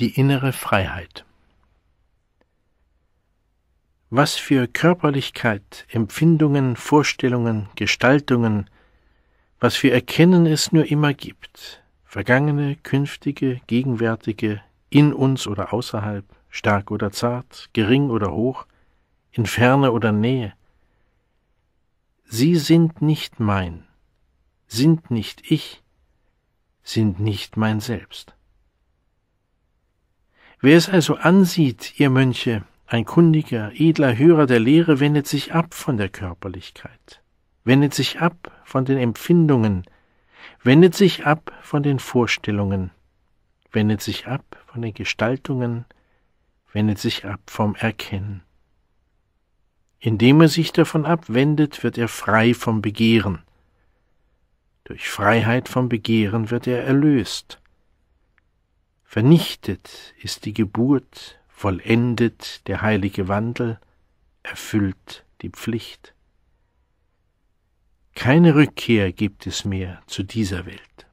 die innere Freiheit. Was für Körperlichkeit, Empfindungen, Vorstellungen, Gestaltungen, was für Erkennen es nur immer gibt, vergangene, künftige, gegenwärtige, in uns oder außerhalb, stark oder zart, gering oder hoch, in Ferne oder Nähe. Sie sind nicht mein, sind nicht ich, sind nicht mein Selbst. Wer es also ansieht, ihr Mönche, ein kundiger, edler Hörer der Lehre wendet sich ab von der Körperlichkeit, wendet sich ab von den Empfindungen, wendet sich ab von den Vorstellungen, wendet sich ab von den Gestaltungen, wendet sich ab vom Erkennen. Indem er sich davon abwendet, wird er frei vom Begehren. Durch Freiheit vom Begehren wird er erlöst. Vernichtet ist die Geburt, vollendet der heilige Wandel, erfüllt die Pflicht. Keine Rückkehr gibt es mehr zu dieser Welt.